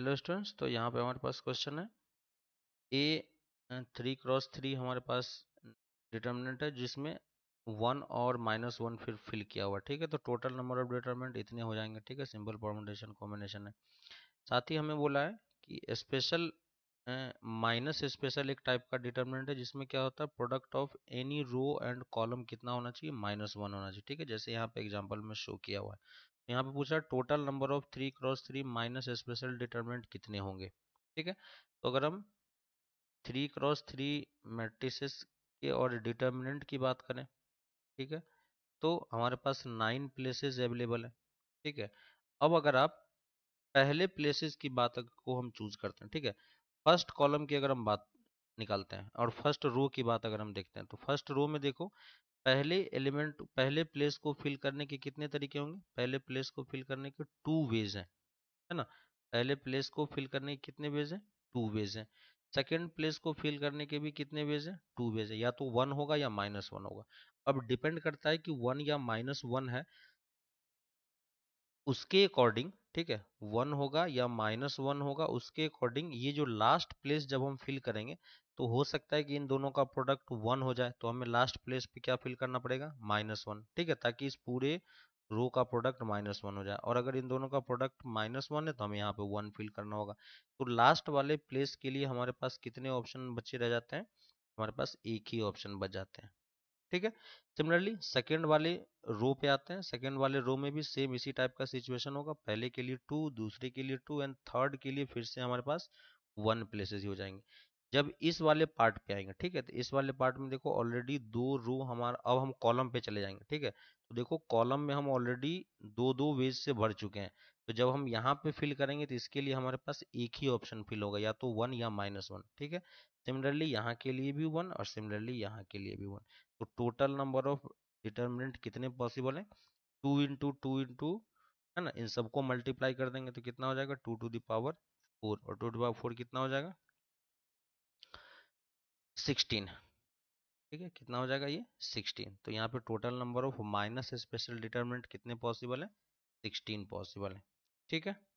hello students तो यहाँ पे हमारे पास क्वेश्चन है ए थ्री क्रॉस थ्री हमारे पास डिटर्मिनेंट है जिसमें वन और माइनस वन फिर फिल किया हुआ ठीक है तो टोटल नंबर ऑफ डिटर्मिनेंट इतने हो जाएंगे ठीक है सिंपल परमुटेशन कॉम्बिनेशन है साथ ही हमें बोला है कि स्पेशल माइनस स्पेशल एक टाइप का डिटर्मिनेंट है जिसमें क्या होता है product of any row and column कितना होना चाहिए माइनस वन होना चाहिए ठीक है जैसे यहाँ पे एग्जाम्पल में शो किया हुआ है यहाँ पे पूछा total number of three cross three minus special determinant कितने होंगे ठीक है तो अगर हम थ्री क्रॉस थ्री मैट्रिसेस के और डिटर्मिनेंट की बात करें ठीक है तो हमारे पास नाइन प्लेसेस अवेलेबल है ठीक है अब अगर आप पहले प्लेसेस की बात को हम चूज करते हैं ठीक है फर्स्ट कॉलम की अगर हम बात निकालते हैं और फर्स्ट रो की बात अगर हम देखते हैं तो फर्स्ट रो में देखो पहले एलिमेंट पहले प्लेस को फिल करने के कितने तरीके होंगे पहले प्लेस को फिल करने के टू वेज हैं है ना पहले प्लेस को फिल करने के कितने वेज हैं टू वेज हैं सेकेंड प्लेस को फिल करने के भी कितने वेज हैं टू वेज है या तो वन होगा या माइनस वन होगा अब डिपेंड करता है कि वन या माइनस वन है उसके अकॉर्डिंग ठीक है वन होगा या माइनस वन होगा उसके अकॉर्डिंग ये जो लास्ट प्लेस जब हम फिल करेंगे तो हो सकता है कि इन दोनों का प्रोडक्ट वन हो जाए तो हमें लास्ट प्लेस पे क्या फिल करना पड़ेगा माइनस वन ठीक है ताकि इस पूरे रो का प्रोडक्ट माइनस वन हो जाए और अगर इन दोनों का प्रोडक्ट माइनस वन है तो हमें यहाँ पे वन फिल करना होगा तो लास्ट वाले प्लेस के लिए हमारे पास कितने ऑप्शन बचे रह जाते हैं हमारे पास एक ही ऑप्शन बच जाते हैं ठीक है सिमिलरली सेकेंड वाले रो पे आते हैं सेकेंड वाले रो में भी सेम इसी टाइप का सिचुएशन होगा पहले के लिए टू दूसरे के लिए टू एंड थर्ड के लिए फिर से हमारे पास वन प्लेसेस ही हो जाएंगे जब इस वाले पार्ट पे आएंगे ठीक है तो इस वाले पार्ट में देखो ऑलरेडी दो रो हमारा अब हम कॉलम पे चले जाएंगे ठीक है तो देखो कॉलम में हम ऑलरेडी दो दो वेज से भर चुके हैं तो जब हम यहाँ पे फिल करेंगे तो इसके लिए हमारे पास एक ही ऑप्शन फिल होगा या तो वन या माइनस वन ठीक है सिमिलरली यहाँ के लिए भी वन और सिमिलरली यहाँ के लिए भी वन तो टोटल नंबर ऑफ डिटर्मिनेंट कितने पॉसिबल है टू इंटू टू इंटू है ना इन सबको मल्टीप्लाई कर देंगे तो कितना हो जाएगा टू टू दावर फोर और टू टू पावर फोर कितना हो जाएगा सिक्सटीन ठीक है कितना हो जाएगा ये सिक्सटीन तो यहाँ पे total number of minus special determinant कितने पॉसिबल है सिक्सटीन पॉसिबल है ठीक है